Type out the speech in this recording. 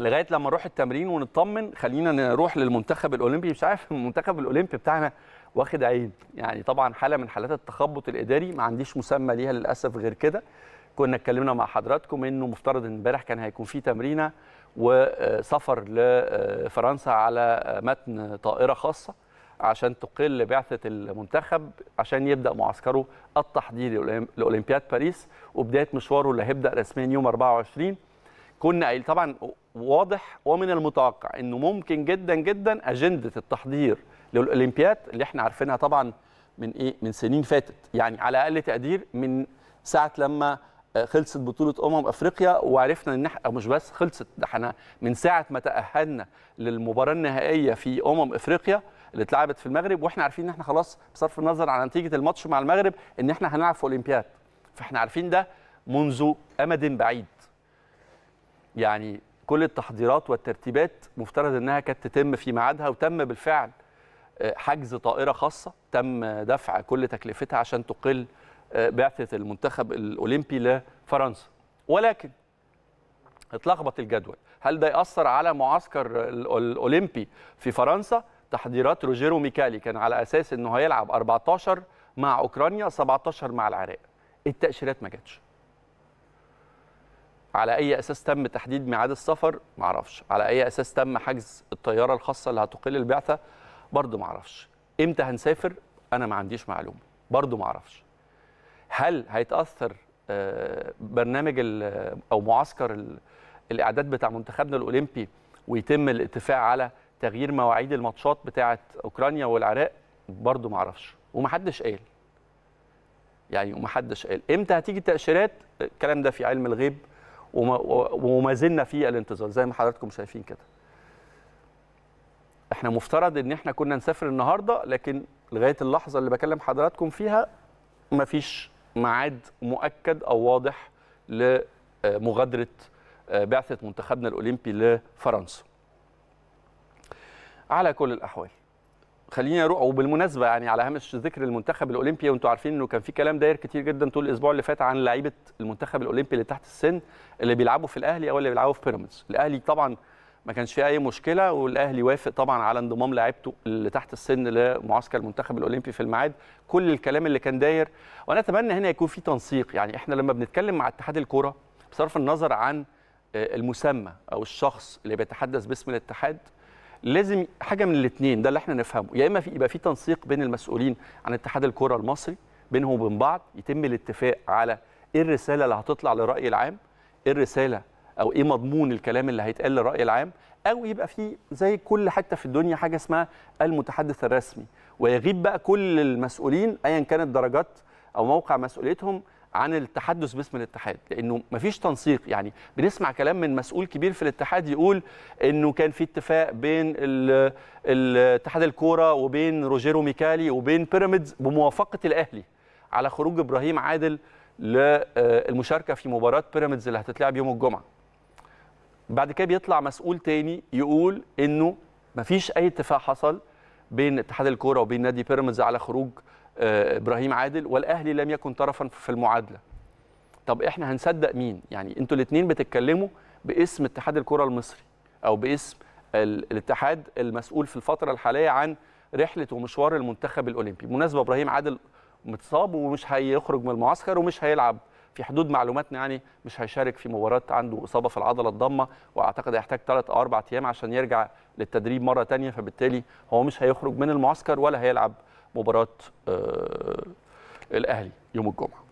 لغايه لما نروح التمرين ونطمن خلينا نروح للمنتخب الاولمبي مش عارف المنتخب الاولمبي بتاعنا واخد عين يعني طبعا حاله من حالات التخبط الاداري ما عنديش مسمى ليها للاسف غير كده كنا اتكلمنا مع حضراتكم انه مفترض ان امبارح كان هيكون في تمرينه وسفر لفرنسا على متن طائره خاصه عشان تقل بعثه المنتخب عشان يبدا معسكره التحضيري لاولمبياد باريس وبدايه مشواره اللي هيبدا رسميا يوم 24 كنا قايل طبعا واضح ومن المتوقع انه ممكن جدا جدا اجنده التحضير للاولمبياد اللي احنا عارفينها طبعا من ايه من سنين فاتت يعني على اقل تقدير من ساعه لما آه، خلصت بطوله امم افريقيا وعرفنا ان احنا مش بس خلصت ده احنا من ساعه ما تاهلنا للمباراه النهائيه في امم افريقيا اللي اتلعبت في المغرب واحنا عارفين ان احنا خلاص بصرف النظر عن نتيجه الماتش مع المغرب ان احنا هنلعب في اولمبياد فاحنا عارفين ده منذ امد بعيد يعني كل التحضيرات والترتيبات مفترض انها كانت تتم في ميعادها وتم بالفعل آه، حجز طائره خاصه تم دفع كل تكلفتها عشان تقل آه، بعثه المنتخب الاولمبي لفرنسا ولكن اتلخبط الجدول هل ده ياثر على معسكر الاولمبي في فرنسا تحضيرات روجيرو ميكالي كان على اساس انه هيلعب 14 مع اوكرانيا 17 مع العراق التاشيرات ما جاتش على اي اساس تم تحديد ميعاد السفر معرفش على اي اساس تم حجز الطياره الخاصه اللي هتقل البعثه برضه معرفش امتى هنسافر انا ما عنديش معلومه برضه معرفش هل هيتاثر آه، برنامج او معسكر الاعداد بتاع منتخبنا الاولمبي ويتم الاتفاق على تغيير مواعيد الماتشات بتاعه اوكرانيا والعراق برضه معرفش ومحدش قال يعني ومحدش قال امتى هتيجي التاشيرات الكلام ده في علم الغيب وما زلنا في الانتظار زي ما حضراتكم شايفين كده احنا مفترض ان احنا كنا نسافر النهارده لكن لغايه اللحظه اللي بكلم حضراتكم فيها مفيش ميعاد مؤكد او واضح لمغادره آه، آه، بعثه منتخبنا الاولمبي لفرنسا على كل الاحوال خليني اروح وبالمناسبه يعني على هامش ذكر المنتخب الاولمبي وانتم عارفين انه كان في كلام داير كتير جدا طول الاسبوع اللي فات عن لعيبه المنتخب الاولمبي اللي تحت السن اللي بيلعبوا في الاهلي او اللي بيلعبوا في بيراميدز الاهلي طبعا ما كانش فيه اي مشكله والاهلي وافق طبعا على انضمام لعيبته اللي تحت السن لمعسكر المنتخب الاولمبي في الميعاد كل الكلام اللي كان داير وانا اتمنى هنا يكون في تنسيق يعني احنا لما بنتكلم مع اتحاد الكوره بصرف النظر عن آه، المسمى او الشخص اللي بيتحدث باسم الاتحاد لازم حاجه من الاثنين ده اللي احنا نفهمه يا اما في يبقى في تنسيق بين المسؤولين عن اتحاد الكره المصري بينهم وبين بعض يتم الاتفاق على ايه الرساله اللي هتطلع للراي العام ايه الرساله او ايه مضمون الكلام اللي هيتقال للراي العام او يبقى في زي كل حته في الدنيا حاجه اسمها المتحدث الرسمي ويغيب بقى كل المسؤولين ايا كانت درجات او موقع مسؤوليتهم عن التحدث باسم الاتحاد لانه مفيش تنسيق يعني بنسمع كلام من مسؤول كبير في الاتحاد يقول انه كان في اتفاق بين الاتحاد الكوره وبين روجيرو ميكالي وبين بيراميدز بموافقه الاهلي على خروج ابراهيم عادل للمشاركه في مباراه بيراميدز اللي هتتلعب يوم الجمعه بعد كده بيطلع مسؤول تاني يقول انه مفيش اي اتفاق حصل بين اتحاد الكوره وبين نادي بيراميدز على خروج آه، ابراهيم عادل والاهلي لم يكن طرفا في المعادله طب احنا هنصدق مين يعني انتوا الاثنين بتتكلموا باسم اتحاد الكره المصري او باسم الاتحاد المسؤول في الفتره الحاليه عن رحله ومشوار المنتخب الاولمبي بالمناسبه ابراهيم عادل متصاب ومش هيخرج من المعسكر ومش هيلعب في حدود معلوماتنا يعني مش هيشارك في مباراه عنده اصابه في العضله الضمه واعتقد هيحتاج ثلاث او اربع ايام عشان يرجع للتدريب مره ثانيه فبالتالي هو مش هيخرج من المعسكر ولا هيلعب مباراه آه، الاهلي يوم الجمعه